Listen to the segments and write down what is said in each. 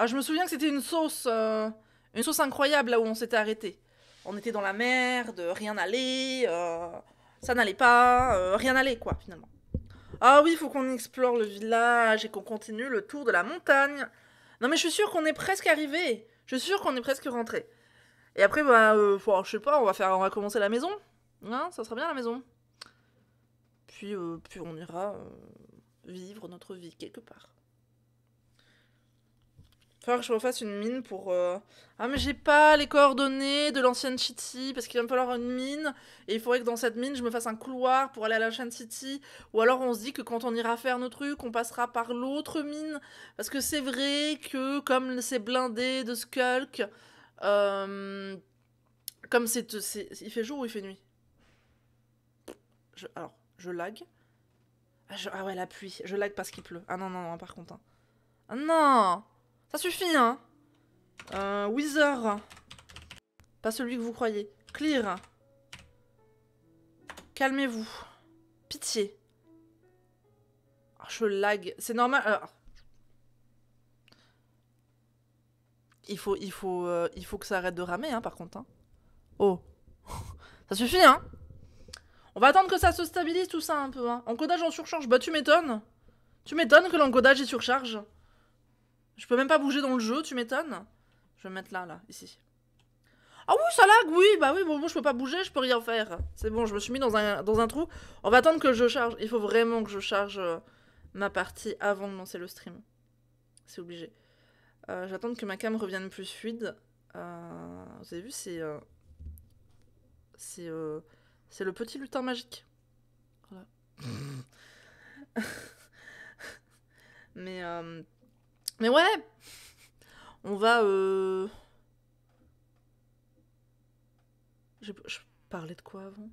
Ah, je me souviens que c'était une sauce, euh, une sauce incroyable là où on s'était arrêté. On était dans la merde, rien n'allait, euh, ça n'allait pas, euh, rien n'allait quoi finalement. Ah oui, faut qu'on explore le village et qu'on continue le tour de la montagne. Non mais je suis sûre qu'on est presque arrivé. Je suis sûre qu'on est presque rentré. Et après, bah, je sais pas, on va faire, on va commencer la maison. Hein, ça sera bien la maison. Puis, puis on ira vivre notre vie quelque part falloir que je refasse une mine pour. Euh, ah, mais j'ai pas les coordonnées de l'ancienne City parce qu'il va me falloir une mine et il faudrait que dans cette mine je me fasse un couloir pour aller à l'ancienne City. Ou alors on se dit que quand on ira faire nos trucs, on passera par l'autre mine parce que c'est vrai que comme c'est blindé de Skulk, euh, comme c'est. Il fait jour ou il fait nuit Alors, je lag. Ah, ah, ouais, la pluie. Je lag parce qu'il pleut. Ah non, non, non, par contre. Hein. Ah non! Ça suffit, hein euh, Wither. Pas celui que vous croyez. Clear. Calmez-vous. Pitié. Ah, je lag. C'est normal. Ah. Il faut, il faut, euh, il faut que ça arrête de ramer, hein, par contre. Hein. Oh. ça suffit, hein On va attendre que ça se stabilise, tout ça, un peu. Hein. Encodage en surcharge. Bah, tu m'étonnes. Tu m'étonnes que l'encodage est surcharge. Je peux même pas bouger dans le jeu, tu m'étonnes Je vais me mettre là, là, ici. Ah oui, ça lag, oui, bah oui, bon, je peux pas bouger, je peux rien faire. C'est bon, je me suis mis dans un, dans un trou. On va attendre que je charge. Il faut vraiment que je charge euh, ma partie avant de lancer le stream. C'est obligé. Euh, j'attends que ma cam revienne plus fluide. Euh, vous avez vu, c'est... c'est... c'est le petit lutin magique. Voilà. Mais... Mais ouais, on va. Euh, je, parlais de quoi avant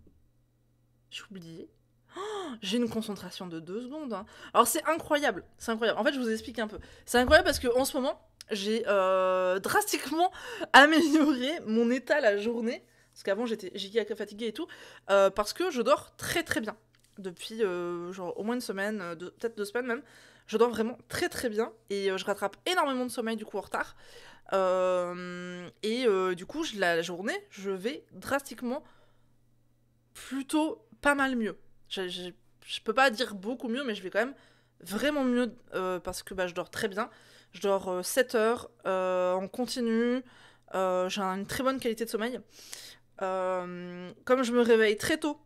J'ai oublié. Oh, j'ai une concentration de deux secondes. Hein. Alors c'est incroyable, c'est incroyable. En fait, je vous explique un peu. C'est incroyable parce que en ce moment, j'ai euh, drastiquement amélioré mon état la journée. Parce qu'avant, j'étais fatiguée et tout. Euh, parce que je dors très très bien. Depuis genre au moins une semaine, peut-être deux semaines même. Je dors vraiment très très bien et euh, je rattrape énormément de sommeil du coup en retard. Euh, et euh, du coup, la journée, je vais drastiquement plutôt pas mal mieux. Je, je, peux pas dire beaucoup mieux, mais je vais quand même vraiment mieux parce que bah, je dors très bien. Je dors 7 heures en continu. J'ai une très bonne qualité de sommeil. comme je me réveille très tôt,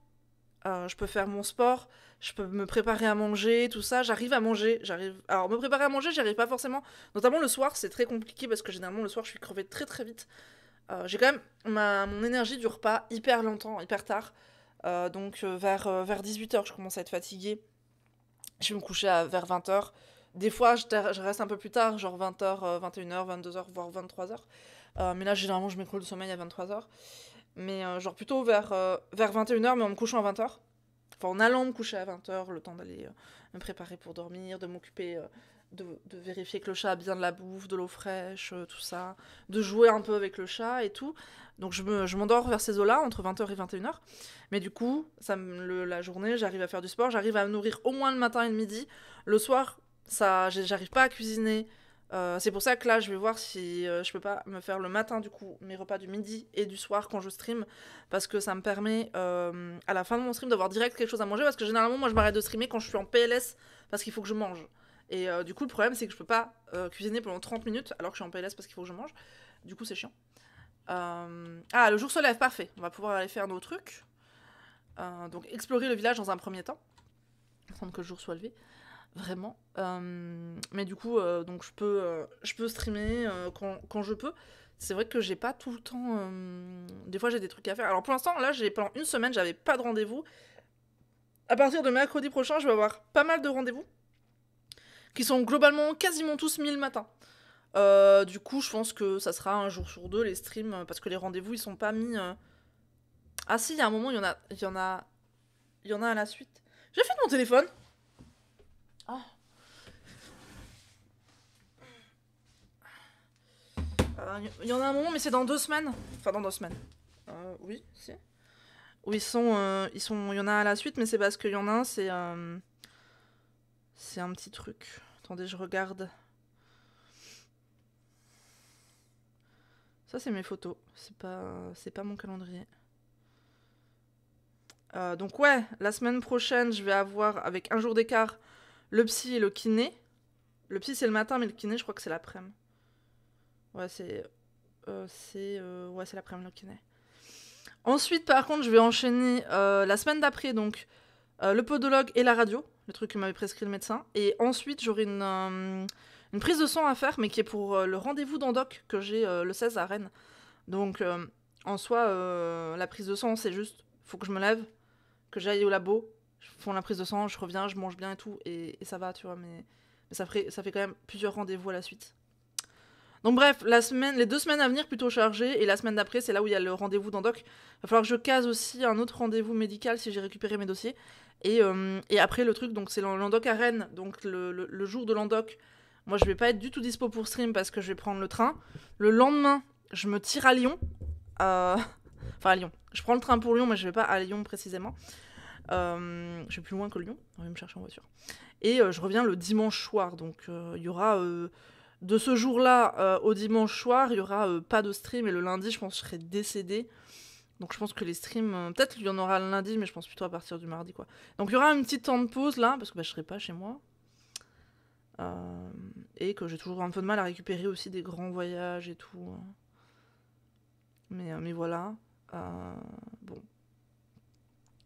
je peux faire mon sport je peux me préparer à manger, tout ça. J'arrive à manger. J'arrive. Alors, me préparer à manger, j'arrive pas forcément. Notamment le soir, c'est très compliqué parce que généralement, le soir, je suis crevée très très vite. Euh, j'ai quand même. Ma... Mon énergie dure pas hyper longtemps, hyper tard. Euh, donc, euh, vers, vers 18h, je commence à être fatiguée. Je vais me coucher à, vers 20h. Des fois, je, reste un peu plus tard, genre 20h, 21h, 22h, voire 23h. mais là, généralement, je m'écroule de sommeil à 23h. Mais genre plutôt vers, vers 21h, mais en me couchant à 20h enfin, en allant me coucher à 20h, le temps d'aller euh, me préparer pour dormir, de m'occuper euh, de, vérifier que le chat a bien de la bouffe, de l'eau fraîche, euh, tout ça, de jouer un peu avec le chat et tout. Donc je, me, m'endors vers ces eaux-là, entre 20h et 21h. Mais du coup, ça la journée, j'arrive à faire du sport, j'arrive à me nourrir au moins le matin et le midi. Le soir, ça j'arrive pas à cuisiner, euh, c'est pour ça que là, je vais voir si euh, je peux pas me faire le matin, du coup, mes repas du midi et du soir quand je stream. Parce que ça me permet, euh, à la fin de mon stream, d'avoir direct quelque chose à manger. Parce que généralement, moi, je m'arrête de streamer quand je suis en PLS. Parce qu'il faut que je mange. Et du coup, le problème, c'est que je peux pas cuisiner pendant 30 minutes alors que je suis en PLS parce qu'il faut que je mange. Du coup, c'est chiant. Ah, le jour se lève, parfait. On va pouvoir aller faire nos trucs. donc, explorer le village dans un premier temps. Attendre que le jour soit levé vraiment. Euh, mais du coup, euh, donc je peux, euh, je peux streamer quand, quand, je peux. C'est vrai que j'ai pas tout le temps. Des fois, j'ai des trucs à faire. Alors pour l'instant, là, j'ai pendant une semaine, j'avais pas de rendez-vous. À partir de mercredi prochain, je vais avoir pas mal de rendez-vous qui sont globalement quasiment tous mis le matin. du coup, je pense que ça sera un jour sur deux les streams parce que les rendez-vous ils sont pas mis. Ah si, il y a un moment, il y en a, il y en a, il y en a à la suite. J'ai fait de mon téléphone. Il ah. euh, y en a un moment, mais c'est dans deux semaines. Enfin, dans deux semaines. Euh, oui, si. Où ils sont, euh, ils sont, il y en a à la suite, mais c'est parce qu'il y en a un, c'est, c'est un petit truc. Attendez, je regarde. Ça, c'est mes photos. C'est pas, c'est pas mon calendrier. donc ouais, la semaine prochaine, je vais avoir avec un jour d'écart le psy et le kiné. Le psy, c'est le matin, mais le kiné, je crois que c'est l'après-midi. Ouais, c'est. Euh, c'est. Euh, ouais, c'est laprès le kiné. Ensuite, par contre, je vais enchaîner euh, la semaine d'après, donc euh, le podologue et la radio, le truc que m'avait prescrit le médecin. Et ensuite, j'aurai une, prise de sang à faire, mais qui est pour le rendez-vous d'endoc que j'ai le 16 à Rennes. Donc, en soi, la prise de sang, c'est juste faut que je me lève, que j'aille au labo, je font la prise de sang, je reviens, je mange bien et tout, et, ça va, tu vois, mais, ça, ça fait quand même plusieurs rendez-vous à la suite. Donc bref, la semaine, les deux semaines à venir plutôt chargées, et la semaine d'après, c'est là où il y a le rendez-vous d'Andoc. Il va falloir que je case aussi un autre rendez-vous médical si j'ai récupéré mes dossiers. Et, euh, après, le truc, donc c'est l'Andoc à Rennes, donc le, jour de l'Andoc, moi je vais pas être du tout dispo pour stream parce que je vais prendre le train. Le lendemain, je me tire à Lyon. Euh, enfin à Lyon. Je prends le train pour Lyon, mais je vais pas à Lyon précisément. Euh, je vais plus loin que Lyon, on va me chercher en voiture. Et euh, je reviens le dimanche soir, donc euh, il y aura... de ce jour-là au dimanche soir, il n'y aura pas de stream et le lundi, je pense que je serai décédée. Donc je pense que les streams, peut-être il y en aura le lundi, mais je pense plutôt à partir du mardi. quoi. Donc il y aura un petit temps de pause là, parce que je bah, je serai pas chez moi. et que j'ai toujours un peu de mal à récupérer aussi des grands voyages et tout. Hein. Mais, mais voilà. bon,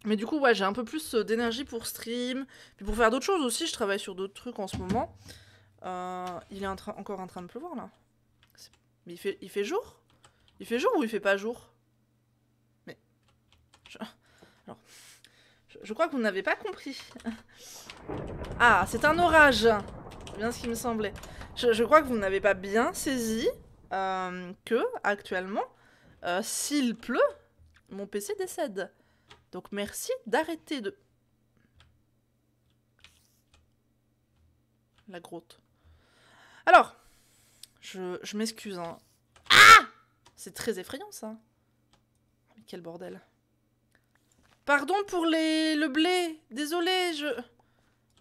mais du coup, ouais, j'ai un peu plus euh, d'énergie pour stream, puis pour faire d'autres choses aussi. Je travaille sur d'autres trucs en ce moment. Euh, il est encore en train de pleuvoir là. Mais il fait, il fait jour Il fait jour ou il fait pas jour Mais. Je... Alors. crois que vous n'avez pas compris. ah, c'est un orage Bien ce qui me semblait. Je, crois que vous n'avez pas bien saisi euh, que, actuellement, s'il pleut, mon PC décède. Donc merci d'arrêter de... La grotte. Alors, je, m'excuse. Hein. Ah C'est très effrayant ça. Mais quel bordel. Pardon pour les... le blé. Désolé, je...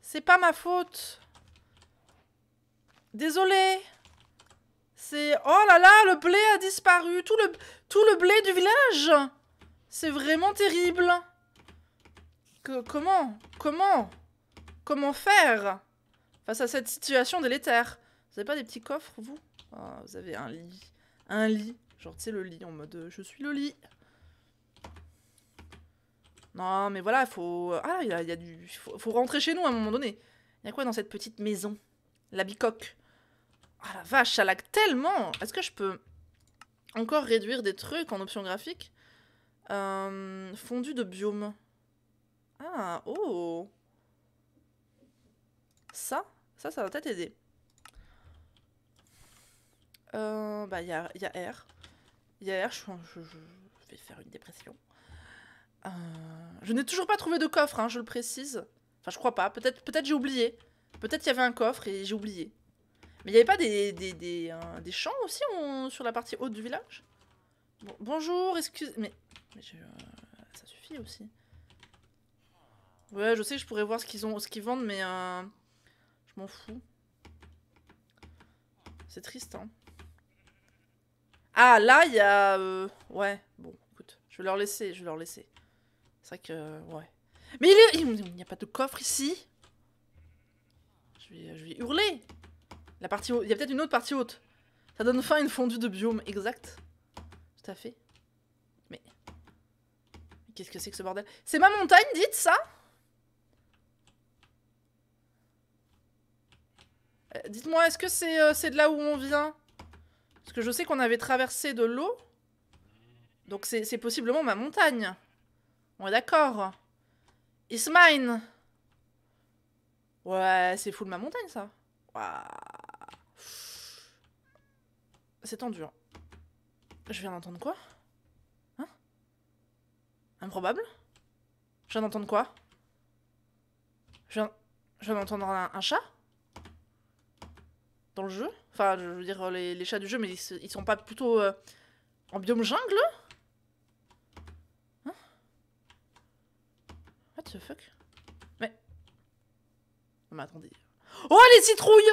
C'est pas ma faute. Désolé. C'est... Oh là là, le blé a disparu. Tout le, tout le blé du village. C'est vraiment terrible. comment Comment Comment faire face à cette situation délétère Vous avez pas des petits coffres, vous ah, Vous avez un lit. Un lit. Genre, tu sais, le lit en mode euh, je suis le lit. Non, mais voilà, il faut. Euh, ah, il y a, du. Faut, rentrer chez nous à un moment donné. Il y a quoi dans cette petite maison La bicoque. Ah la vache, ça lag tellement Est-ce que je peux encore réduire des trucs en option graphique euh, fondu de biome. Ah, oh Ça, ça, ça va peut-être aider. Euh, bah, il y a, y a, R. Il y a R, je, je, vais faire une dépression. Euh, je n'ai toujours pas trouvé de coffre, hein, je le précise. Enfin, je crois pas. Peut-être peut, j'ai oublié. Peut-être qu'il y avait un coffre et j'ai oublié. Mais il n'y avait pas des, des, des, euh, des champs aussi sur la partie haute du village bonjour, excusez... Mais, mais euh, ça suffit aussi. Ouais, je sais que je pourrais voir ce qu'ils ont, ce qu'ils vendent, mais euh, je m'en fous. C'est triste, hein. Ah, là, il y a... Euh, ouais, bon, écoute, je vais leur laisser, je vais leur laisser. C'est vrai que... Ouais. Mais il n'y a pas de coffre ici je vais, je vais hurler La partie haute. Il y a peut-être une autre partie haute. Ça donne fin à une fondue de biome, exact. Tout fait. Mais... qu'est-ce que c'est que ce bordel C'est ma montagne, dites ça euh, Dites-moi, est-ce que euh, c'est de là où on vient Parce que je sais qu'on avait traversé de l'eau. Donc c'est possiblement ma montagne. On est d'accord. It's mine. Ouais, c'est full ma montagne, ça. C'est tendu. Hein. Je viens d'entendre quoi Hein Improbable Je viens d'entendre quoi Je viens, viens d'entendre un, chat Dans le jeu Enfin, je veux dire, les, chats du jeu, mais ils, sont pas plutôt euh, en biome jungle Hein What the fuck Mais... Non mais attendez... Oh, les citrouilles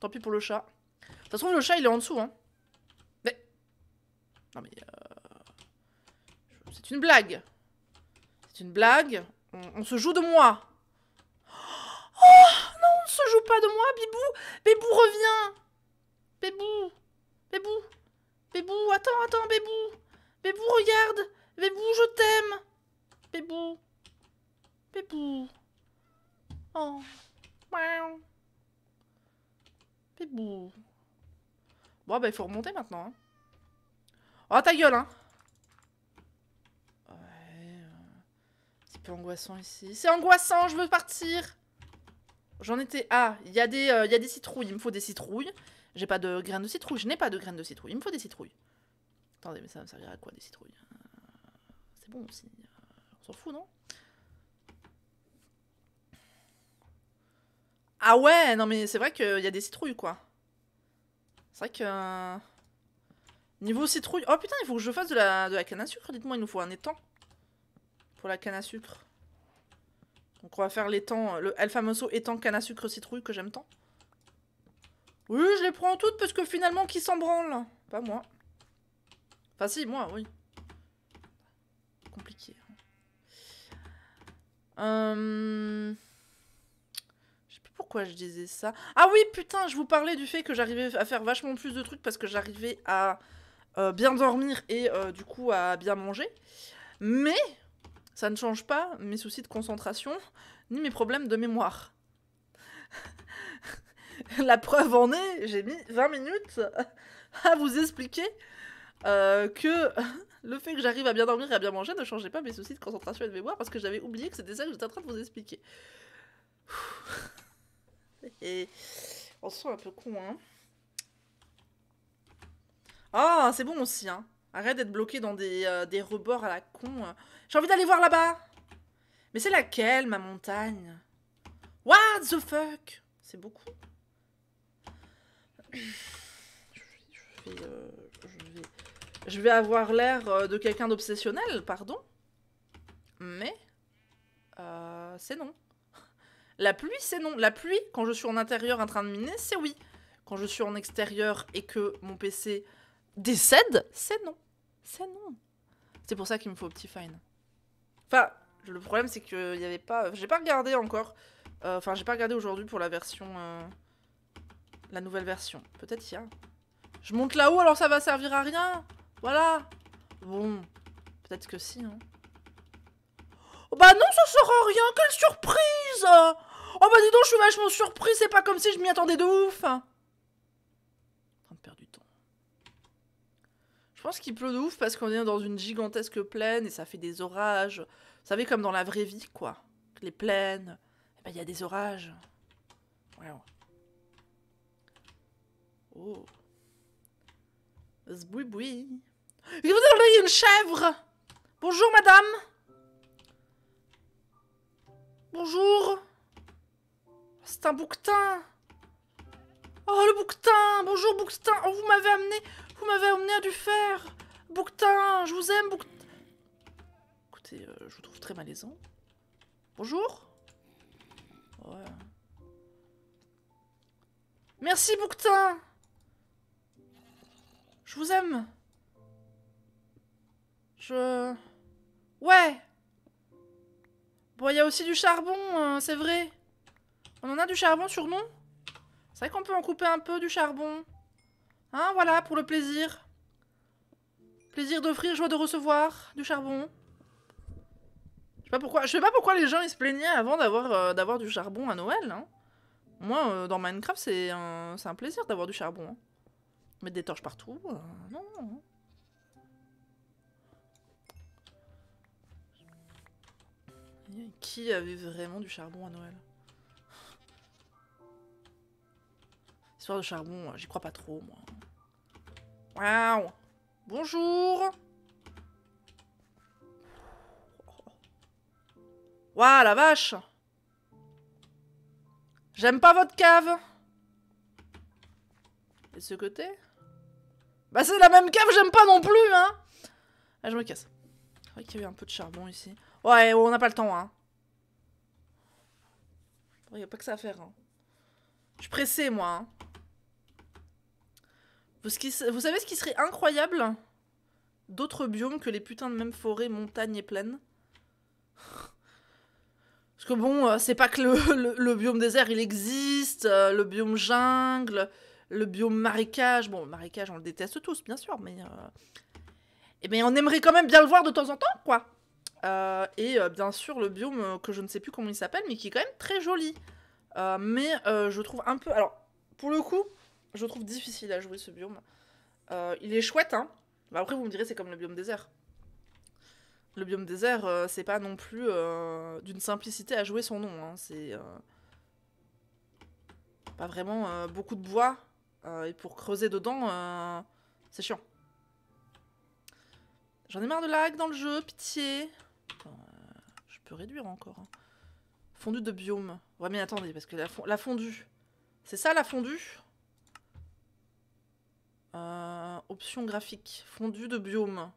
Tant pis pour le chat. De toute façon, le chat, il est en dessous, hein. Euh, c'est une blague. C'est une blague. On, se joue de moi. Oh non, on ne se joue pas de moi, Bibou. Bébou, reviens. Bébou. Bébou. Bébou, attends, attends, Bébou. Bébou, regarde. Bébou, je t'aime. Bébou. Bébou. Oh. Bébou. Bon, bah, il faut remonter maintenant. Hein. Oh, ta gueule, hein Ouais... Un peu angoissant ici. C'est angoissant, je veux partir J'en étais... Ah, il y, a des, euh, y a des citrouilles. Il me faut des citrouilles. J'ai pas de graines de citrouille. Je n'ai pas de graines de citrouille. Il me faut des citrouilles. Attendez, mais ça me servir à quoi, des citrouilles euh, C'est bon aussi. On s'en fout, non Ah ouais, non mais c'est vrai qu'il y a des citrouilles, quoi. C'est vrai que... Niveau citrouille. Oh putain, il faut que je fasse de la, de la canne à sucre. Dites-moi, il nous faut un étang. Pour la canne à sucre. Donc on va faire l'étang, euh, le El Famoso étang canne à sucre citrouille que j'aime tant. Oui, je les prends toutes parce que finalement, qui s'en branle Pas moi. Enfin si, moi, oui. Compliqué. Hein. Euh, je sais plus pourquoi je disais ça. Ah oui, putain, je vous parlais du fait que j'arrivais à faire vachement plus de trucs parce que j'arrivais à euh, bien dormir et euh, du coup à bien manger. Mais ça ne change pas mes soucis de concentration ni mes problèmes de mémoire. La preuve en est, j'ai mis 20 minutes à vous expliquer euh, que le fait que j'arrive à bien dormir et à bien manger ne changeait pas mes soucis de concentration et de mémoire parce que j'avais oublié que c'était ça que j'étais en train de vous expliquer. on se sent un peu con, hein. Oh, c'est bon aussi, hein. Arrête d'être bloqué dans des, euh, rebords à la con. Hein. J'ai envie d'aller voir là-bas. Mais c'est laquelle, ma montagne What the fuck C'est beaucoup. Je vais, euh, avoir l'air euh, de quelqu'un d'obsessionnel, pardon. Mais c'est non. La pluie, c'est non. La pluie, quand je suis en intérieur en train de miner, c'est oui. Quand je suis en extérieur et que mon PC décède, c'est non. C'est non. C'est pour ça qu'il me faut Petit Fine. Enfin, le problème c'est qu'il n'y euh, avait pas... Euh, j'ai pas regardé encore. Euh, enfin, j'ai pas regardé aujourd'hui pour la version... La nouvelle version. Peut-être il y a. Je monte là-haut alors ça va servir à rien. Voilà. Bon. Peut-être que si, hein. Oh bah non, ça sert à rien. Quelle surprise Oh bah dis donc, je suis vachement surprise. C'est pas comme si je m'y attendais de ouf. Je pense qu'il pleut de ouf parce qu'on est dans une gigantesque plaine et ça fait des orages. Vous savez, comme dans la vraie vie, quoi. Les plaines, eh ben, il ben, y a des orages. Wow. Oh. Zboui-boui. il y a une chèvre Bonjour, madame Bonjour C'est un bouquetin Oh, le bouquetin Bonjour, bouquetin Oh, vous m'avez amené vous m'avez emmené à du fer Bouctin Je vous aime, Bouquetin Écoutez, euh, je vous trouve très malaisant. Bonjour Merci, Bouctin Je vous aime Je... Ouais Bon, il y a aussi du charbon, hein, c'est vrai. On en a du charbon sur nous C'est vrai qu'on peut en couper un peu du charbon. Hein, voilà, pour le plaisir. Plaisir d'offrir, joie de recevoir du charbon. Je sais pas pourquoi, je sais pas pourquoi les gens ils se plaignaient avant d'avoir euh, du charbon à Noël. Hein. Moi, euh, dans Minecraft, c'est un, un plaisir d'avoir du charbon. Hein. Mettre des torches partout, euh, non. Qui avait vraiment du charbon à Noël Histoire de charbon, j'y crois pas trop, moi. Waouh Bonjour Waouh, la vache J'aime pas votre cave Et ce côté Bah c'est la même cave, j'aime pas non plus, hein ah, je me casse. C'est qu'il y avait un peu de charbon ici. Ouais, oh, on n'a pas le temps, hein. Il n'y a pas que ça à faire. Hein. Je suis pressée, moi. Hein. Vous, savez ce qui serait incroyable D'autres biomes que les putains de mêmes forêts, montagnes et plaines. Parce que bon, euh, c'est pas que le, biome désert, il existe, euh, le biome jungle, le biome marécage. Bon, marécage, on le déteste tous, bien sûr, mais... Euh, eh bien, on aimerait quand même bien le voir de temps en temps, quoi. et bien sûr, le biome que je ne sais plus comment il s'appelle, mais qui est quand même très joli. mais je trouve un peu... Alors, pour le coup, je trouve difficile à jouer ce biome. Euh, il est chouette, hein. Bah, après, vous me direz, c'est comme le biome désert. Le biome désert, euh, c'est pas non plus euh, d'une simplicité à jouer son nom. Hein. C'est pas vraiment beaucoup de bois. et pour creuser dedans, c'est chiant. J'en ai marre de lag dans le jeu, pitié. je peux réduire encore. Hein. Fondue de biome. Ouais, mais attendez, parce que la fondue. C'est ça la fondue euh, option graphique. Fondu de biome.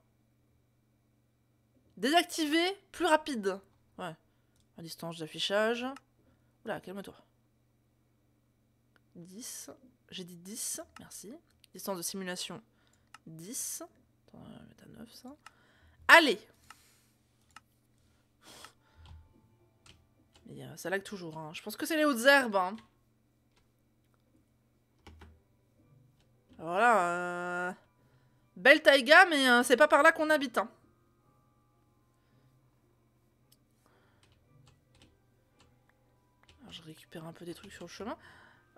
Désactiver, plus rapide. Ouais. distance d'affichage. Oula, calme-toi. 10. J'ai dit 10, merci. Distance de simulation, 10. Attends, on euh, va mettre à 9, ça. Allez euh, ça lag toujours, hein. Je pense que c'est les hautes herbes, hein. Voilà. Euh, belle taïga, mais euh, c'est pas par là qu'on habite. Hein. Ah, je récupère un peu des trucs sur le chemin.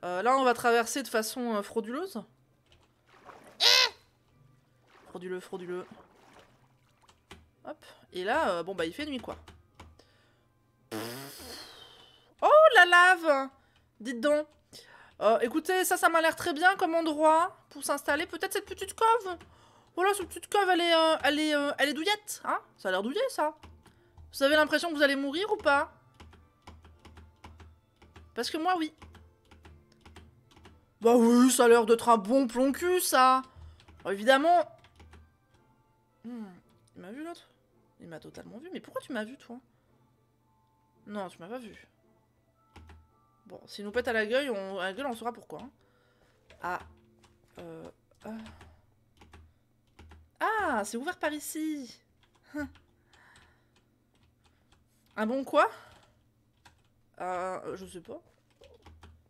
Euh, là, on va traverser de façon frauduleuse. Frauduleux, frauduleux. Hop. Et là, bon, bah, il fait nuit, quoi. Oh, la lave Dites donc euh, écoutez, ça, ça m'a l'air très bien comme endroit pour s'installer. Peut-être cette petite cove Voilà, cette petite cove, elle est, euh, euh, elle est, douillette, hein Ça a l'air douillet, ça. Vous avez l'impression que vous allez mourir ou pas Parce que moi, oui. Bah oui, ça a l'air d'être un bon plomb ça Alors, Évidemment... Hmm, il m'a vu, l'autre Il m'a totalement vu. Mais pourquoi tu m'as vu, toi Non, tu m'as pas vu. Bon, s'il nous pète à la gueule, on, à on saura pourquoi. Hein. Ah. Euh, ah. Ah, c'est ouvert par ici. Hein. Un bon quoi euh, Je sais pas.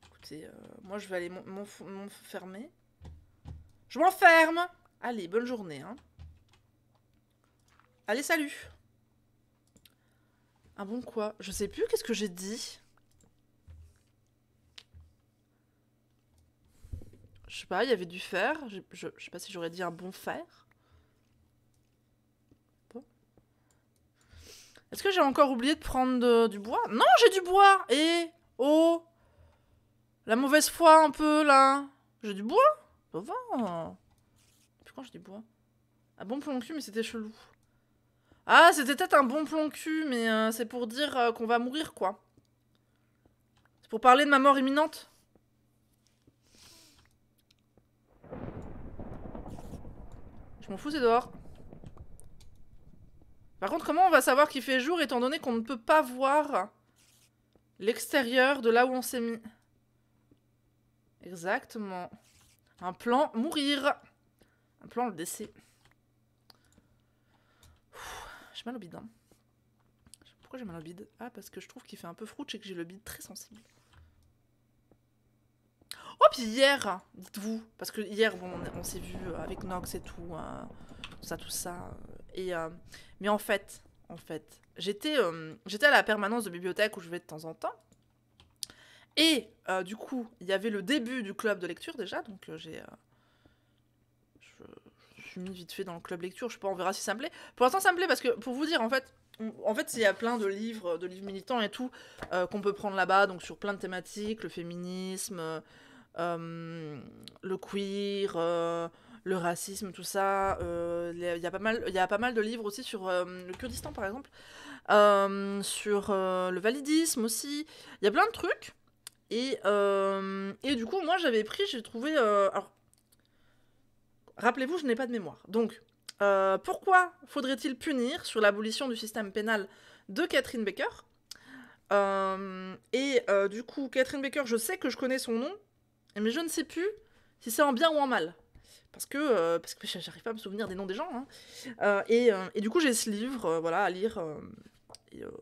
Écoutez, euh, moi je vais aller m'enfermer. Je m'enferme Allez, bonne journée. Hein. Allez, salut Un bon quoi Je sais plus, qu'est-ce que j'ai dit Je sais pas, il y avait du fer. Je, sais pas si j'aurais dit un bon fer. Est-ce que j'ai encore oublié de prendre du bois Non, j'ai du bois Et oh La mauvaise foi un peu là J'ai du bois Ça va Depuis quand j'ai du bois Un bon plan cul, mais c'était chelou. Ah, c'était peut-être un bon plan cul, mais euh, c'est pour dire euh, qu'on va mourir, quoi. C'est pour parler de ma mort imminente Je m'en fous, c'est dehors. Par contre, comment on va savoir qu'il fait jour étant donné qu'on ne peut pas voir l'extérieur de là où on s'est mis Exactement. Un plan mourir. Un plan le décès. J'ai mal au bide. Hein. Pourquoi j'ai mal au bide Ah, parce que je trouve qu'il fait un peu frouche et que j'ai le bide très sensible. Puis hier, dites-vous, parce que hier, on, s'est vu euh, avec Nox et tout, euh, ça, tout ça. Euh, et, mais en fait, en fait, j'étais à la permanence de bibliothèque où je vais de temps en temps. Et du coup, il y avait le début du club de lecture déjà, donc j'ai... Je, suis mis vite fait dans le club lecture, je sais pas, on verra si ça me plaît. Pour l'instant, ça me plaît parce que, pour vous dire, en fait, en fait, il y a plein de livres, de livres militants et tout, qu'on peut prendre là-bas, donc sur plein de thématiques, le féminisme, euh, le queer, euh, le racisme, tout ça. Euh, il y, y, a pas mal de livres aussi sur le Kurdistan, par exemple, sur le validisme aussi. Il y a plein de trucs. Et, du coup, moi, j'avais pris, j'ai trouvé. alors, rappelez-vous, je n'ai pas de mémoire. Donc, pourquoi faudrait-il punir sur l'abolition du système pénal de Catherine Baker Et du coup, Catherine Baker, je sais que je connais son nom mais je ne sais plus si c'est en bien ou en mal. Parce que, euh, parce que j'arrive pas à me souvenir des noms des gens. Hein. Euh, euh, et, du coup, j'ai ce livre voilà, à lire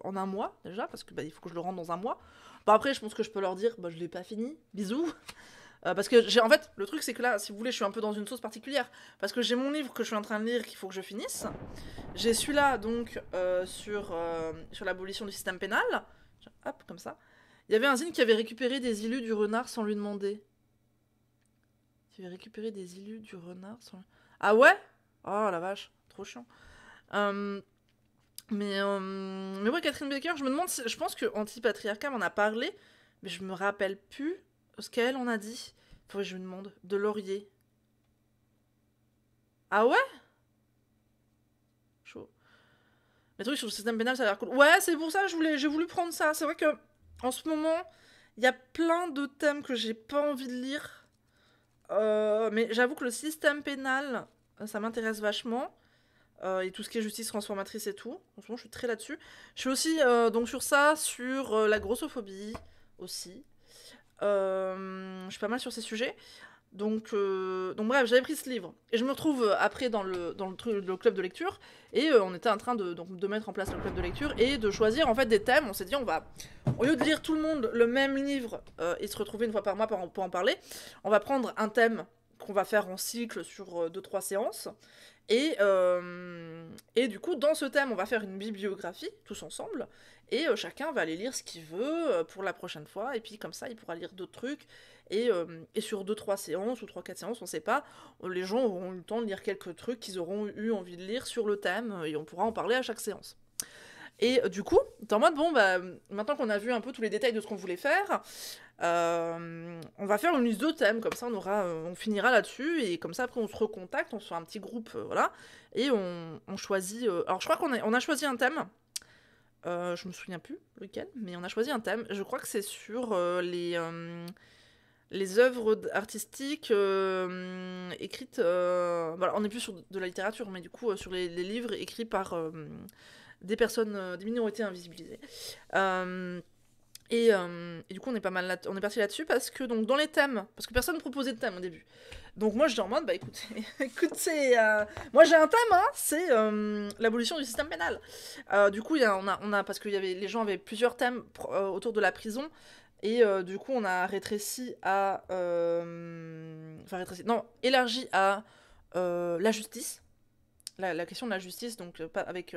en un mois déjà, parce qu'il bah, faut que je le rende dans un mois. Bah, après, je pense que je peux leur dire bah, je l'ai pas fini, bisous. parce que j'ai en fait le truc c'est que là si vous voulez je suis un peu dans une sauce particulière parce que j'ai mon livre que je suis en train de lire qu'il faut que je finisse j'ai celui-là donc sur sur l'abolition du système pénal hop comme ça il y avait un zine qui avait récupéré des élus du renard sans lui demander tu vais récupérer des élus du renard. Ah ouais Oh la vache, trop chiant. Hum, mais, hum, mais ouais, Catherine Baker, je me demande, si, je pense que Antipatriarcat m'en a parlé, mais je me rappelle plus ce qu'elle en a dit. Faut que je me demande. De Laurier. Ah ouais Chaud. Mais trucs sur le système pénal, ça a l'air cool. Ouais, c'est pour ça que je voulais, j'ai voulu prendre ça. C'est vrai que en ce moment, il y a plein de thèmes que j'ai pas envie de lire euh, mais j'avoue que le système pénal, euh, ça m'intéresse vachement. Euh, et tout ce qui est justice transformatrice et tout. En je suis très là-dessus. Je suis aussi donc sur ça, sur la grossophobie aussi. je suis pas mal sur ces sujets. Donc, euh, donc bref, j'avais pris ce livre. Et je me retrouve euh, après dans le, dans le, club de lecture. Et euh, on était en train de, mettre en place le club de lecture et de choisir en fait des thèmes. On s'est dit, on va, au lieu de lire tout le monde le même livre et se retrouver une fois par mois pour en, parler, on va prendre un thème qu'on va faire en cycle sur 2 trois séances. Et, et du coup, dans ce thème, on va faire une bibliographie, tous ensemble. Et chacun va aller lire ce qu'il veut pour la prochaine fois. Et puis comme ça, il pourra lire d'autres trucs. Et, euh, et sur 2-3 séances ou 3-4 séances, on ne sait pas, les gens auront eu le temps de lire quelques trucs qu'ils auront eu envie de lire sur le thème euh, et on pourra en parler à chaque séance. Et euh, du coup, es en mode, bon, bah, maintenant qu'on a vu un peu tous les détails de ce qu'on voulait faire, on va faire une liste de thèmes, comme ça on, aura, on finira là-dessus, et comme ça après on se recontacte, on se fait un petit groupe, voilà, et on, choisit... alors je crois qu'on a, on a choisi un thème, je me souviens plus lequel, mais on a choisi un thème, je crois que c'est sur les les œuvres artistiques euh, écrites. Euh, voilà, on n'est plus sur de la littérature, mais du coup, euh, sur les, livres écrits par des personnes, des minorités invisibilisées. Et, du coup, on est pas mal, on est parti là-dessus parce que donc dans les thèmes, parce que personne ne proposait de thème au début. Donc moi, je en mode, bah écoutez, écoute c'est moi j'ai un thème, hein, c'est l'abolition du système pénal. du coup, y a, on, a, on a, parce que y avait, les gens avaient plusieurs thèmes autour de la prison. Et euh, du coup, on a rétréci à. Euh, enfin, rétréci. Non, élargi à euh, la justice. La, question de la justice, donc pas avec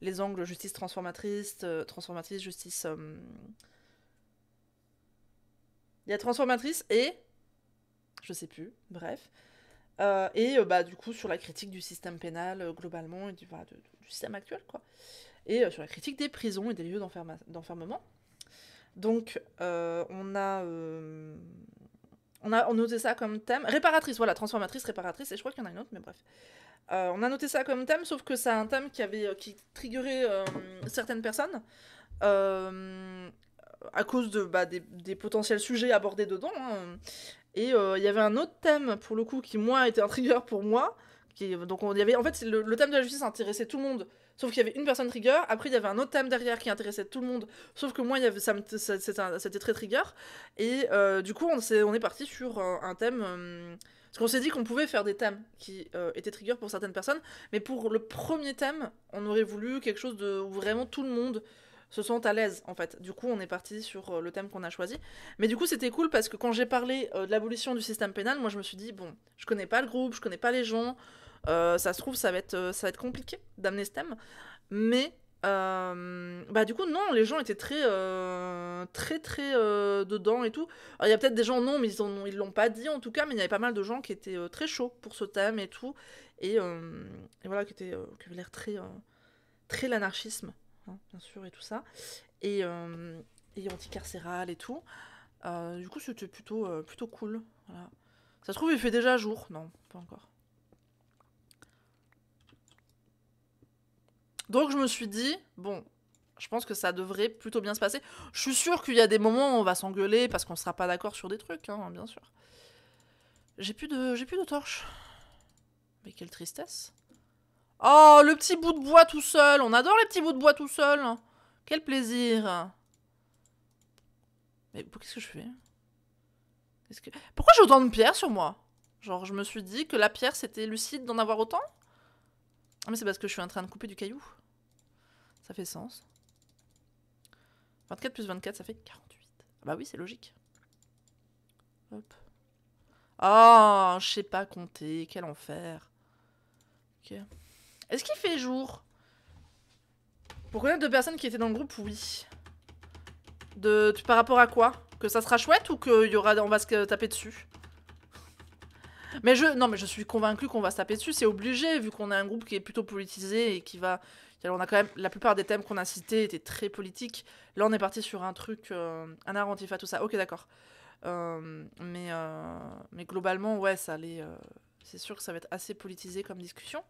les angles justice transformatrice, transformatrice, justice. Il y a transformatrice et. Je sais plus, bref. et bah, du coup, sur la critique du système pénal globalement bah, du système actuel, quoi. Et sur la critique des prisons et des lieux d'enfermement. Donc, euh, euh, on a. on a noté ça comme thème. Réparatrice, voilà, transformatrice, réparatrice, et je crois qu'il y en a une autre, mais bref. Euh, on a noté ça comme thème, sauf que c'est un thème qui avait qui triggerait certaines personnes à cause de, bah, des, potentiels sujets abordés dedans. Hein. Et il y avait un autre thème, pour le coup, qui, moi, était un trigger pour moi. Qui, donc, on y avait, en fait, le, thème de la justice intéressait tout le monde Sauf qu'il y avait une personne trigger, après il y avait un autre thème derrière qui intéressait tout le monde, sauf que moi, y avait, ça, c'était très trigger. Et euh, du coup, on, est, on est parti sur un, thème. Euh, parce qu'on s'est dit qu'on pouvait faire des thèmes qui euh, étaient trigger pour certaines personnes, mais pour le premier thème, on aurait voulu quelque chose de, où vraiment tout le monde se sent à l'aise en fait. Du coup, on est parti sur le thème qu'on a choisi. Mais du coup, c'était cool parce que quand j'ai parlé de l'abolition du système pénal, moi je me suis dit, bon, je connais pas le groupe, je connais pas les gens, euh, ça se trouve, ça va être, euh, ça va être compliqué d'amener ce thème. Mais euh, bah du coup non les gens étaient très très très dedans et tout il y a peut-être des gens non mais ils ont ils l'ont pas dit en tout cas mais il y avait pas mal de gens qui étaient très chauds pour ce thème et tout et, voilà qui étaient qui avaient l'air très très l'anarchisme hein, bien sûr et tout ça et, et anticarcéral et tout du coup c'était plutôt plutôt cool ça se trouve il fait déjà jour non pas encore Donc je me suis dit, bon, je pense que ça devrait plutôt bien se passer. Je suis sûre qu'il y a des moments où on va s'engueuler parce qu'on sera pas d'accord sur des trucs, hein, bien sûr. J'ai plus de, j'ai plus de torche. Mais quelle tristesse. Oh, le petit bout de bois tout seul. On adore les petits bouts de bois tout seul. Quel plaisir. Mais qu'est-ce que je fais que... Pourquoi j'ai autant de pierres sur moi Genre, je me suis dit que la pierre, c'était lucide d'en avoir autant ah, mais c'est parce que je suis en train de couper du caillou. Ça fait sens. 24 plus 24, ça fait 48. Ah bah oui, c'est logique. Hop. Oh, je sais pas compter, quel enfer. Ok. Est-ce qu'il fait jour Pour connaître deux personnes qui étaient dans le groupe, oui. De, par rapport à quoi Que ça sera chouette ou que y aura, va se taper dessus mais je, non, mais je suis convaincu qu'on va se taper dessus. C'est obligé, vu qu'on a un groupe qui est plutôt politisé et qui va. on a quand même la plupart des thèmes qu'on a cités étaient très politiques. Là, on est parti sur un truc, euh, un art antifa, tout ça. Ok, d'accord. Euh, mais euh, mais globalement, ouais, ça c'est sûr que ça va être assez politisé comme discussion.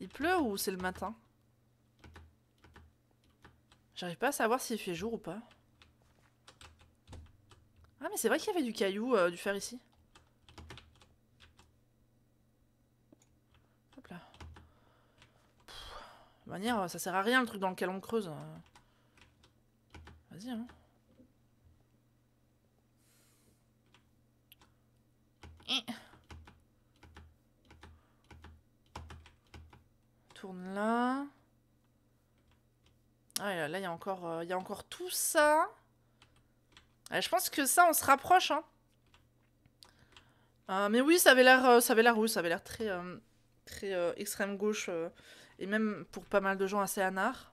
Il pleut ou c'est le matin J'arrive pas à savoir s'il fait jour ou pas. Ah mais c'est vrai qu'il y avait du caillou, euh, du fer ici. Hop là. de manière, ça sert à rien le truc dans lequel on creuse. Vas-y, hein. Tourne là. Ah là, il y a encore, euh, il y a encore tout ça je pense que ça, on se rapproche. Hein. Euh, mais oui, ça avait l'air, euh, ça avait l'air, avait l'air très, euh, très extrême gauche et même pour pas mal de gens assez anard.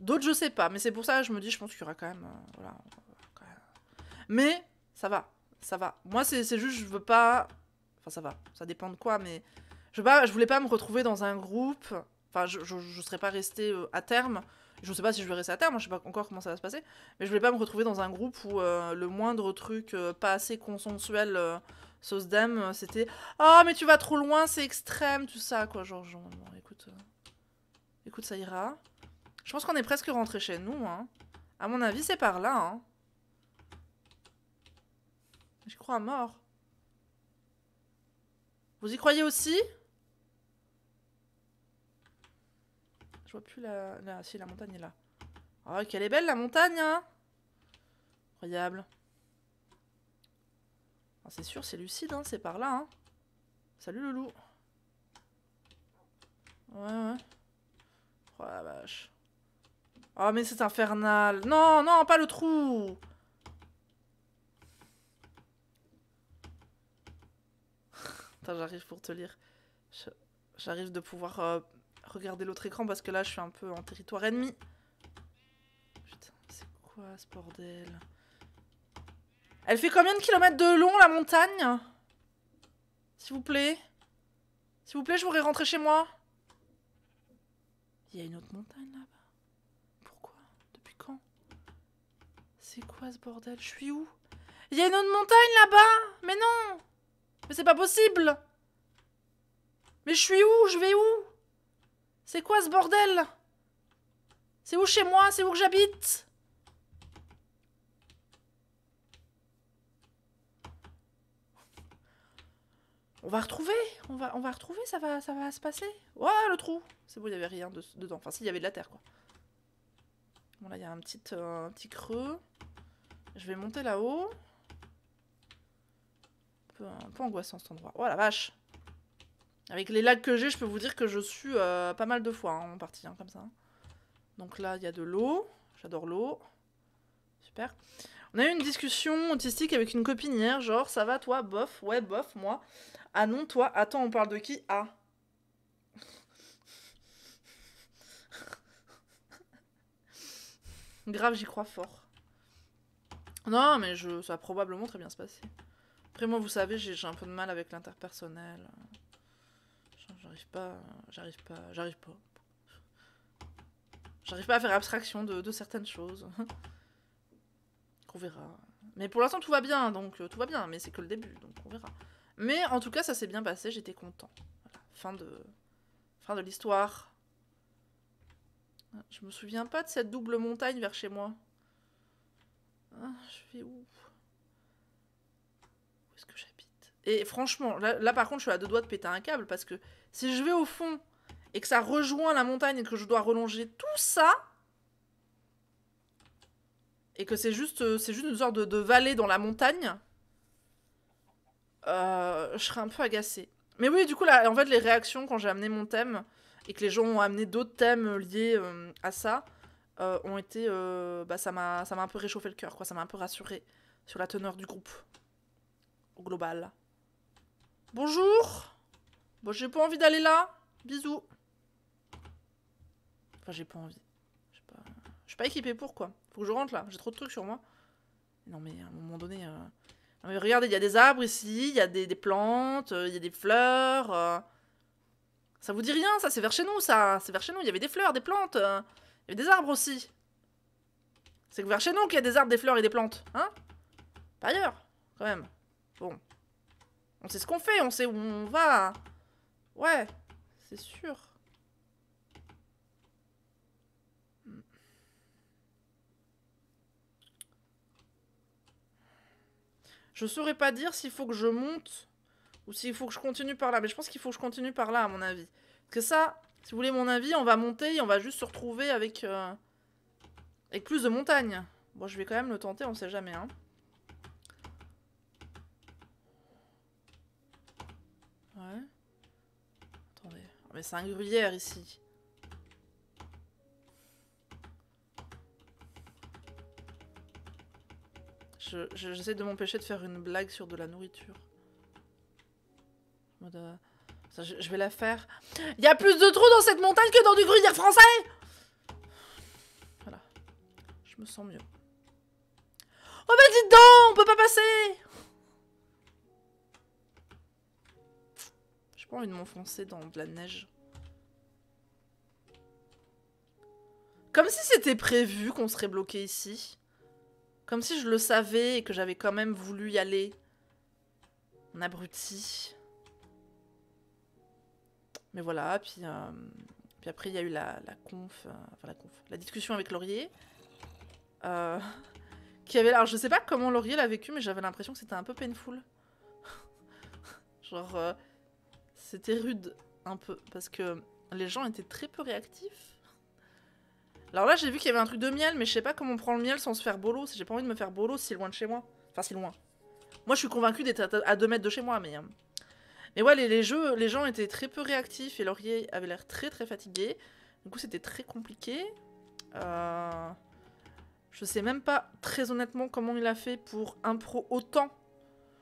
D'autres, je sais pas, mais c'est pour ça que je me dis, je pense qu'il y aura quand même, voilà, Mais ça va, ça va. Moi, c'est, juste, je veux pas. Enfin, ça va. Ça dépend de quoi, mais je je voulais pas me retrouver dans un groupe. Enfin, je, ne serais pas restée à terme je sais pas si je vais rester à terme, je sais pas encore comment ça va se passer, mais je voulais pas me retrouver dans un groupe où euh, le moindre truc euh, pas assez consensuel euh, sauce dame, c'était ah oh, mais tu vas trop loin, c'est extrême, tout ça quoi, genre, écoute, écoute ça ira. Je pense qu'on est presque rentré chez nous, hein. À mon avis, c'est par là, hein. J'y crois à mort. Vous y croyez aussi Je vois plus la... Là, si, la montagne est là. Oh, qu'elle est belle la montagne, hein Incroyable. Ah, c'est sûr, c'est lucide, hein, c'est par là. Hein. Salut le loup. Ouais, ouais. Oh la vache. Oh, mais c'est infernal. Non, non, pas le trou. Attends, j'arrive pour te lire. J'arrive de pouvoir euh, Regardez l'autre écran parce que là, je suis un peu en territoire ennemi. Putain, c'est quoi ce bordel Elle fait combien de kilomètres de long, la montagne S'il vous plaît S'il vous plaît, je voudrais rentrer chez moi. Il y a une autre montagne là-bas. Pourquoi Depuis quand C'est quoi ce bordel Je suis où Il y a une autre montagne là-bas Mais non Mais c'est pas possible Mais je suis où Je vais où c'est quoi ce bordel C'est où chez moi C'est où que j'habite On va retrouver, on va, on va retrouver, ça va, ça va se passer. Oh, le trou C'est bon, il n'y avait rien dedans. Enfin, s'il y avait de la terre, quoi. Bon, là, il y a un petit, euh, petit creux. Je vais monter là-haut. Un, un peu angoissant, cet endroit. Oh, la vache avec les lags que j'ai, je peux vous dire que je suis euh, pas mal de fois hein, en partie, hein, comme ça. Donc là, il y a de l'eau. J'adore l'eau. Super. On a eu une discussion autistique avec une copine hier, genre, ça va toi Bof. Ouais, bof, moi. Ah non, toi Attends, on parle de qui Ah. Grave, j'y crois fort. Non, mais je, ça va probablement très bien se passer. Après, moi, vous savez, j'ai un peu de mal avec l'interpersonnel. J'arrive pas, j'arrive pas, j'arrive pas. J'arrive pas à faire abstraction de, certaines choses. on verra. Mais pour l'instant, tout va bien, donc euh, tout va bien, mais c'est que le début, donc on verra. Mais en tout cas, ça s'est bien passé, j'étais content. Fin de, fin de l'histoire. Ah, je me souviens pas de cette double montagne vers chez moi. Ah, je vais où Où est-ce que j'habite Et franchement, là, par contre, je suis à deux doigts de péter un câble parce que si je vais au fond et que ça rejoint la montagne et que je dois relonger tout ça, et que c'est juste, euh, c'est juste une sorte de, vallée dans la montagne, euh, je serais un peu agacée. Mais oui, du coup, là, en fait, les réactions quand j'ai amené mon thème et que les gens ont amené d'autres thèmes euh, liés à ça ont été. bah, ça m'a un peu réchauffé le cœur, quoi. Ça m'a un peu rassuré sur la teneur du groupe au global. Bonjour! Bon, j'ai pas envie d'aller là. Bisous. Enfin, j'ai pas envie. Pas... Je suis pas équipée pour quoi. Faut que je rentre là. J'ai trop de trucs sur moi. Non, mais à un moment donné. Euh, non, mais regardez, il y a des arbres ici, il y a des, plantes, euh, il y a des fleurs. Euh. Ça vous dit rien, ça C'est vers chez nous, ça C'est vers chez nous, il y avait des fleurs, des plantes. Il y avait des arbres aussi. C'est que vers chez nous qu'il y a des arbres, des fleurs et des plantes. Hein Pas ailleurs, quand même. Bon. On sait ce qu'on fait, on sait où on va. Ouais, c'est sûr. Je saurais pas dire s'il faut que je monte ou s'il faut que je continue par là. Mais je pense qu'il faut que je continue par là, à mon avis. Parce que ça, si vous voulez mon avis, on va monter et on va juste se retrouver avec, euh, avec plus de montagnes. Bon, je vais quand même le tenter, on sait jamais. Hein. Mais c'est un gruyère ici. J'essaie de m'empêcher de faire une blague sur de la nourriture. Euh, je, vais la faire. Il y a plus de trous dans cette montagne que dans du gruyère français Voilà. Je me sens mieux. Oh bah dites donc On peut pas passer pas envie de m'enfoncer dans de la neige. Comme si c'était prévu qu'on serait bloqué ici. Comme si je le savais et que j'avais quand même voulu y aller. On abruti. Mais voilà, puis, euh, puis après il y a eu la, conf, euh, enfin la conf, la discussion avec Laurier. Euh, qui avait, alors je sais pas comment Laurier l'a vécu, mais j'avais l'impression que c'était un peu painful. Genre, euh, c'était rude, un peu, parce que les gens étaient très peu réactifs. Alors là, j'ai vu qu'il y avait un truc de miel, mais je sais pas comment on prend le miel sans se faire bolo. J'ai pas envie de me faire bolo si loin de chez moi. Enfin, si loin. Moi, je suis convaincue d'être à 2 mètres de chez moi, mais... Euh. Mais ouais, les, jeux, les gens étaient très peu réactifs et Laurier avait l'air très très fatigué. Du coup, c'était très compliqué. Euh, je sais même pas très honnêtement comment il a fait pour impro autant.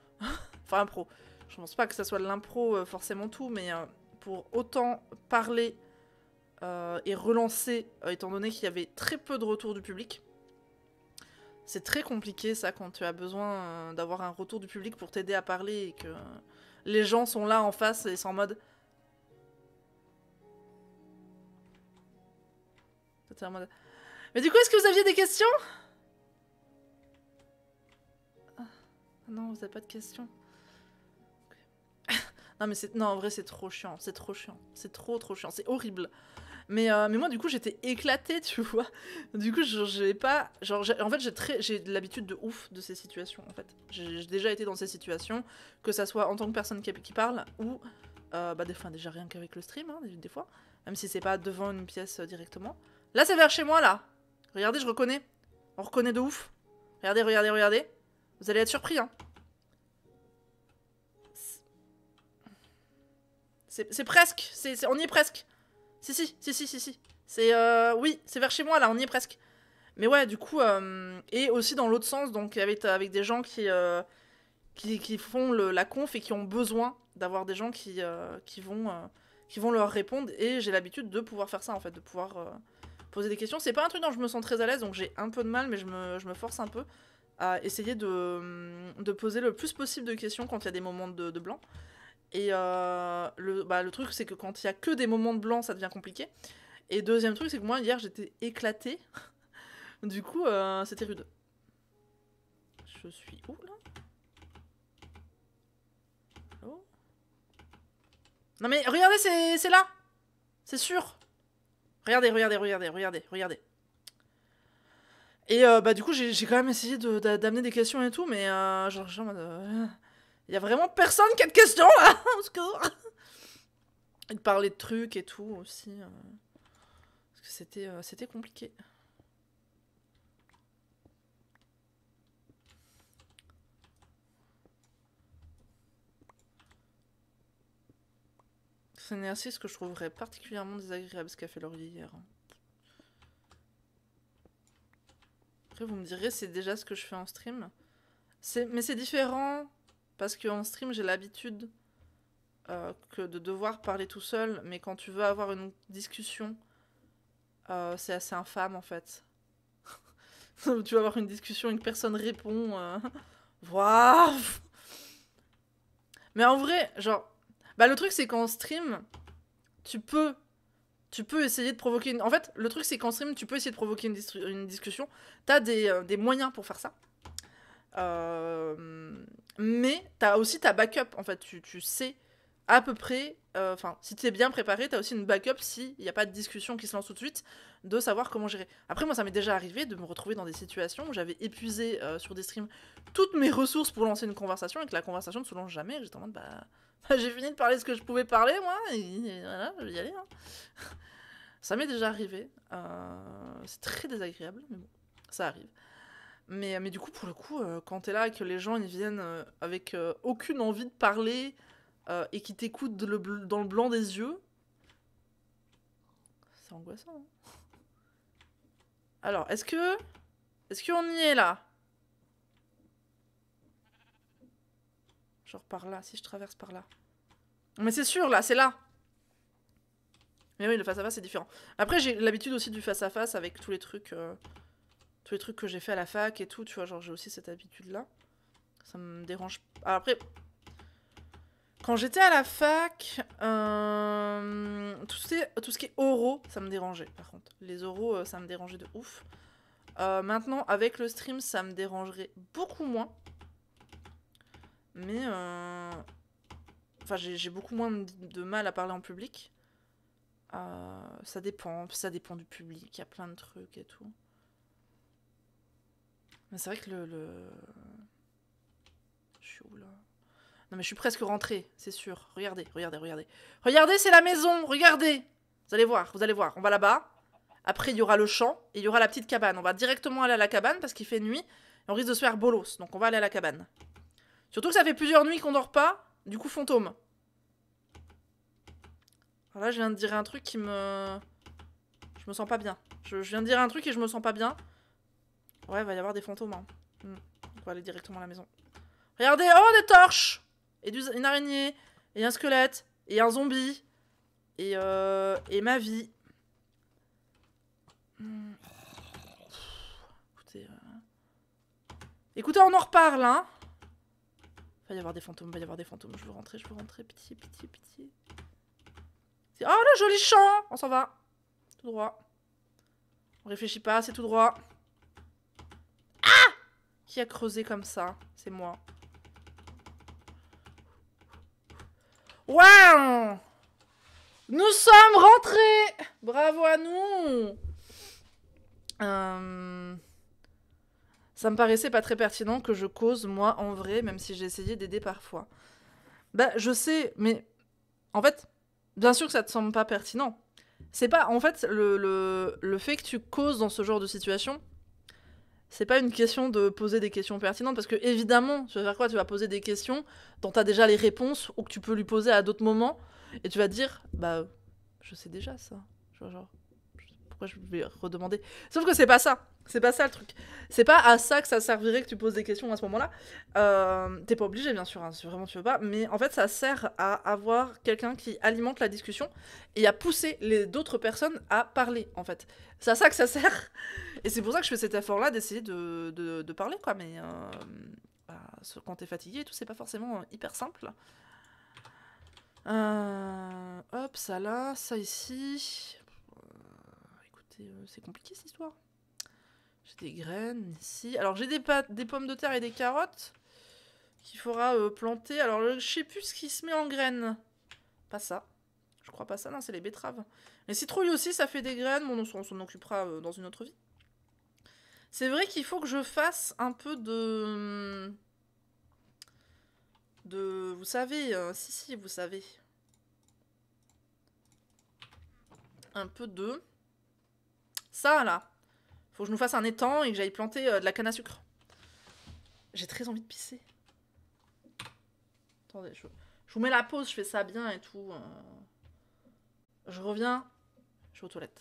enfin, impro. Je pense pas que ça soit de l'impro euh, forcément tout, mais euh, pour autant parler euh, et relancer, étant donné qu'il y avait très peu de retour du public. C'est très compliqué ça quand tu as besoin d'avoir un retour du public pour t'aider à parler et que les gens sont là en face et sont en mode... Mais du coup, est-ce que vous aviez des questions ah, Non, vous n'avez pas de questions. Non, mais c'est. Non, en vrai, c'est trop chiant. C'est trop chiant. C'est trop, trop chiant. C'est horrible. Mais, euh, mais moi, du coup, j'étais éclatée, tu vois. Du coup, j'ai pas. Genre, en fait, j'ai très... l'habitude de ouf de ces situations, en fait. J'ai déjà été dans ces situations, que ça soit en tant que personne qui, parle ou. Euh, bah, des fois, déjà rien qu'avec le stream, hein, des fois. Même si c'est pas devant une pièce euh, directement. Là, c'est vers chez moi, là. Regardez, je reconnais. On reconnaît de ouf. Regardez, regardez, regardez. Vous allez être surpris, hein. C'est presque. c'est on y est presque. Si, si, si, si, si. si. C'est. Euh, oui, c'est vers chez moi, là, on y est presque. Mais ouais, du coup. Euh, et aussi dans l'autre sens, donc avec, avec des gens qui, euh, qui, font la conf et qui ont besoin d'avoir des gens qui, qui, vont, qui vont leur répondre. Et j'ai l'habitude de pouvoir faire ça, en fait, de pouvoir poser des questions. C'est pas un truc dont je me sens très à l'aise, donc j'ai un peu de mal, mais je me, je me force un peu à essayer de, de poser le plus possible de questions quand il y a des moments de, de blanc. Et euh, le, bah, le truc, c'est que quand il n'y a que des moments de blanc, ça devient compliqué. Et deuxième truc, c'est que moi, hier, j'étais éclatée. du coup, euh, c'était rude. Je suis où, là Non mais, regardez, c'est là C'est sûr Regardez, regardez, regardez, regardez, regardez. Et euh, bah du coup, j'ai quand même essayé d'amener des questions et tout, mais genre, genre... Il y a vraiment personne qui a de questions là Au secours Et de parler de trucs et tout aussi. Euh, parce que euh, c'était compliqué. C'est un exercice que je trouverais particulièrement désagréable ce qu'a fait Laurier hier. Hein. Après, vous me direz, c'est déjà ce que je fais en stream. Mais c'est différent parce qu'en stream, j'ai l'habitude euh, de devoir parler tout seul, mais quand tu veux avoir une discussion, euh, c'est assez infâme en fait. tu vas avoir une discussion, une personne répond. Euh... Mais en vrai, genre. Bah, le truc, c'est qu'en stream, tu peux. Tu peux essayer de provoquer une. En fait, le truc, c'est qu'en stream, tu peux essayer de provoquer une, discussion. T'as des, euh, des moyens pour faire ça. Euh mais tu as aussi ta backup, en fait, tu, sais à peu près, euh, enfin, si tu es bien préparé, tu as aussi une backup s'il n'y a pas de discussion qui se lance tout de suite, de savoir comment gérer. Après, moi, ça m'est déjà arrivé de me retrouver dans des situations où j'avais épuisé euh, sur des streams toutes mes ressources pour lancer une conversation et que la conversation ne se lance jamais. J'étais en mode, bah, j'ai fini de parler ce que je pouvais parler, moi, et, voilà, je vais y aller. Hein. ça m'est déjà arrivé. Euh, c'est très désagréable, mais bon, ça arrive. Mais, du coup, pour le coup, euh, quand t'es là et que les gens ils viennent euh, avec euh, aucune envie de parler et qui t'écoutent dans le blanc des yeux, c'est angoissant. Hein. Alors, est-ce que. Est-ce qu'on y est là Genre par là, si je traverse par là. Mais c'est sûr, là, c'est là Mais oui, le face-à-face, c'est différent. Après, j'ai l'habitude aussi du face à -face avec tous les trucs tous les trucs que j'ai fait à la fac et tout, tu vois, genre j'ai aussi cette habitude-là. Ça me dérange. Ah, après, quand j'étais à la fac, euh, tout, ce qui est, tout ce qui oraux, ça me dérangeait par contre. Les oraux, euh, ça me dérangeait de ouf. Euh, maintenant, avec le stream, ça me dérangerait beaucoup moins. Mais. Enfin, j'ai beaucoup moins de mal à parler en public. ça dépend, ça dépend du public, il y a plein de trucs et tout. Mais c'est vrai que le, Je suis où là Non mais je suis presque rentrée, c'est sûr. Regardez, regardez, regardez. Regardez, c'est la maison, regardez Vous allez voir, vous allez voir. On va là-bas. Après, il y aura le champ et il y aura la petite cabane. On va directement aller à la cabane parce qu'il fait nuit. Et on risque de se faire bolos, donc on va aller à la cabane. Surtout que ça fait plusieurs nuits qu'on dort pas. Du coup, fantôme. Alors là, je viens de dire un truc qui me... Je me sens pas bien. Je, je viens de dire un truc et je me sens pas bien. Ouais, il va y avoir des fantômes. Hein. Hmm. On va aller directement à la maison. Regardez, oh, des torches Et une araignée, et un squelette, et un zombie, et, euh, et ma vie. Hmm. Euh, écoutez, on en reparle, hein Va y avoir des fantômes, Il va y avoir des fantômes. Je veux rentrer, je veux rentrer. Pitié, pitié, pitié. Oh, le joli champ On s'en va. Tout droit. On réfléchit pas, c'est tout droit. Qui a creusé comme ça C'est moi. Waouh Nous sommes rentrés Bravo à nous euh, Ça me paraissait pas très pertinent que je cause, moi, en vrai, même si j'ai essayé d'aider parfois. Bah, je sais, mais... En fait, bien sûr que ça te semble pas pertinent. C'est pas... En fait, le, le fait que tu causes dans ce genre de situation, c'est pas une question de poser des questions pertinentes parce que évidemment, tu vas faire quoi Tu vas poser des questions dont tu as déjà les réponses ou que tu peux lui poser à d'autres moments et tu vas dire bah je sais déjà ça. Genre, pourquoi je vais redemander Sauf que c'est pas ça. C'est pas ça le truc. C'est pas à ça que ça servirait que tu poses des questions à ce moment-là. Euh, t'es pas obligé, bien sûr, hein, si vraiment tu veux pas. Mais en fait, ça sert à avoir quelqu'un qui alimente la discussion et à pousser les d'autres personnes à parler, en fait. C'est à ça que ça sert. Et c'est pour ça que je fais cet effort-là d'essayer de, parler, quoi. Mais euh, bah, quand t'es fatigué et tout, c'est pas forcément euh, hyper simple. Euh, hop, ça là, ça ici. écoutez, c'est compliqué cette histoire. J'ai des graines ici. Alors j'ai des, pâtes, des pommes de terre et des carottes qu'il faudra planter. Alors je sais plus ce qui se met en graines. Pas ça. Je crois pas ça, non, c'est les betteraves. Les citrouilles aussi, ça fait des graines. Bon, on s'en occupera dans une autre vie. C'est vrai qu'il faut que je fasse un peu de... De... Vous savez, euh, si, si, vous savez. Un peu de... Ça, là. Faut que je nous fasse un étang et que j'aille planter euh, de la canne à sucre. J'ai très envie de pisser. Attendez, je... vous mets la pause, je fais ça bien et tout. Euh. Je reviens, je vais aux toilettes.